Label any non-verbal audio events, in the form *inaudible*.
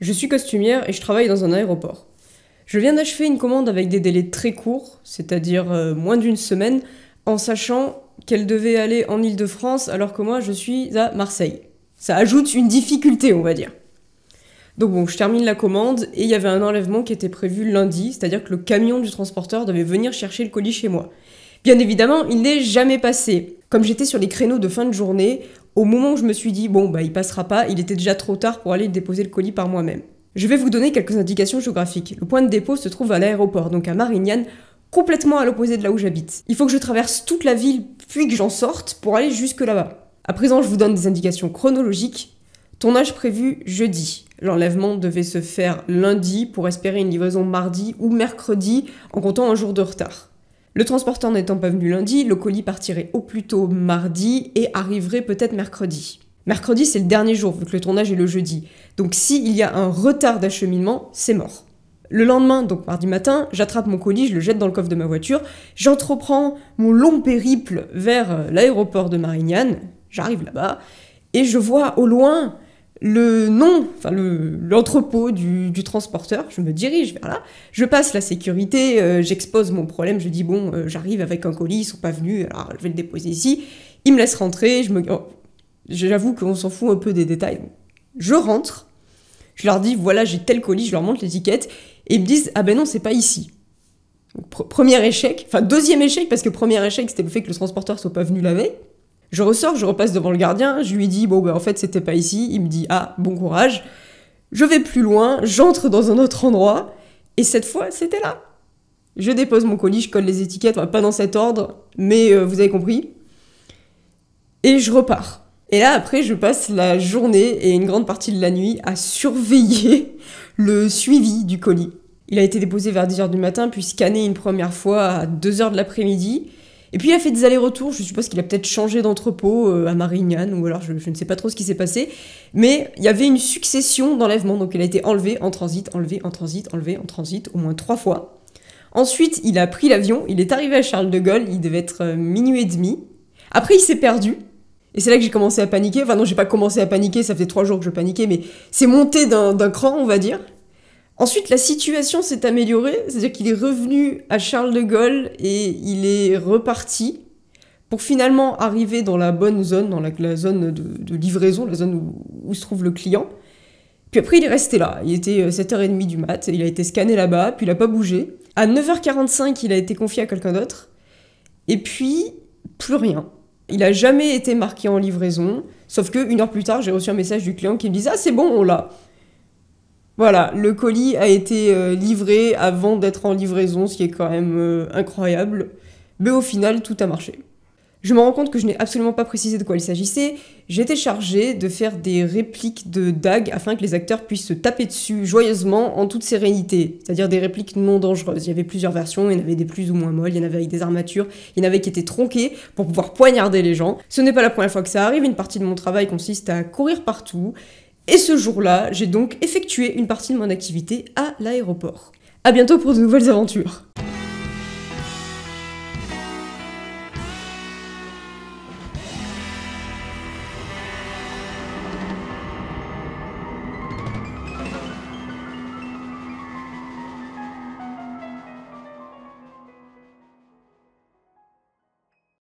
Je suis costumière et je travaille dans un aéroport. Je viens d'achever une commande avec des délais très courts, c'est-à-dire euh, moins d'une semaine, en sachant qu'elle devait aller en ile de france alors que moi je suis à Marseille. Ça ajoute une difficulté, on va dire. Donc bon, je termine la commande et il y avait un enlèvement qui était prévu lundi, c'est-à-dire que le camion du transporteur devait venir chercher le colis chez moi. Bien évidemment, il n'est jamais passé. Comme j'étais sur les créneaux de fin de journée, au moment où je me suis dit, bon, bah, il passera pas, il était déjà trop tard pour aller déposer le colis par moi-même. Je vais vous donner quelques indications géographiques. Le point de dépôt se trouve à l'aéroport, donc à Marignane, complètement à l'opposé de là où j'habite. Il faut que je traverse toute la ville, puis que j'en sorte pour aller jusque là-bas. À présent, je vous donne des indications chronologiques. âge prévu jeudi. L'enlèvement devait se faire lundi pour espérer une livraison mardi ou mercredi en comptant un jour de retard. Le transporteur n'étant pas venu lundi, le colis partirait au plus tôt mardi et arriverait peut-être mercredi. Mercredi, c'est le dernier jour, vu que le tournage est le jeudi. Donc s'il y a un retard d'acheminement, c'est mort. Le lendemain, donc mardi matin, j'attrape mon colis, je le jette dans le coffre de ma voiture, j'entreprends mon long périple vers euh, l'aéroport de Marignane, j'arrive là-bas, et je vois au loin le nom, enfin l'entrepôt du, du, transporteur, je me dirige vers là, je passe la sécurité, euh, j'expose mon problème, je dis bon, euh, j'arrive avec un colis, ils sont pas venus, alors je vais le déposer ici, ils me laissent rentrer, je me... Oh, j'avoue qu'on s'en fout un peu des détails. Je rentre, je leur dis voilà, j'ai tel colis, je leur montre l'étiquette, et ils me disent ah ben non, c'est pas ici. premier échec, enfin deuxième échec, parce que premier échec c'était le fait que le transporteur soit pas venu la veille. Je ressors, je repasse devant le gardien, je lui dis bon ben en fait c'était pas ici, il me dit ah bon courage. Je vais plus loin, j'entre dans un autre endroit et cette fois c'était là. Je dépose mon colis, je colle les étiquettes, pas dans cet ordre, mais euh, vous avez compris. Et je repars. Et là après je passe la journée et une grande partie de la nuit à surveiller *laughs* le suivi du colis. Il a été déposé vers 10h du matin puis scanné une première fois à 2h de l'après-midi et puis il a fait des allers-retours, je suppose qu'il a peut-être changé d'entrepôt euh, à Marignane, ou alors je, ne sais pas trop ce qui s'est passé, mais il y avait une succession d'enlèvements, donc il a été enlevé en transit, enlevé en transit, enlevé en transit, au moins trois fois. Ensuite, il a pris l'avion, il est arrivé à Charles de Gaulle, il devait être euh, minuit et demi. Après, il s'est perdu, et c'est là que j'ai commencé à paniquer. Enfin non, j'ai pas commencé à paniquer, ça fait trois jours que je paniquais, mais c'est monté d'un cran, on va dire. Ensuite, la situation s'est améliorée, c'est-à-dire qu'il est revenu à Charles de Gaulle et il est reparti pour finalement arriver dans la bonne zone, dans la, zone de, livraison, la zone où, se trouve le client. Puis après, il est resté là. Il était 7h30 euh, du mat, il a été scanné là-bas, puis il n'a pas bougé. À 9h45, il a été confié à quelqu'un d'autre. Et puis, plus rien. Il n'a jamais été marqué en livraison. Sauf qu'une heure plus tard, j'ai reçu un message du client qui me disait Ah, c'est bon, on l'a. Voilà, le colis a été euh, livré avant d'être en livraison, ce qui est quand même euh, incroyable. Mais au final, tout a marché. Je me rends compte que je n'ai absolument pas précisé de quoi il s'agissait. J'étais chargée de faire des répliques de dagues afin que les acteurs puissent se taper dessus joyeusement en toute sérénité, c'est-à-dire des répliques non dangereuses. Il y avait plusieurs versions, il y en avait des plus ou moins molles, il y en avait avec des armatures, il y en avait qui étaient tronquées pour pouvoir poignarder les gens. Ce n'est pas la première fois que ça arrive, une partie de mon travail consiste à courir partout et ce jour-là, j'ai donc effectué une partie de mon activité à l'aéroport. À bientôt pour de nouvelles aventures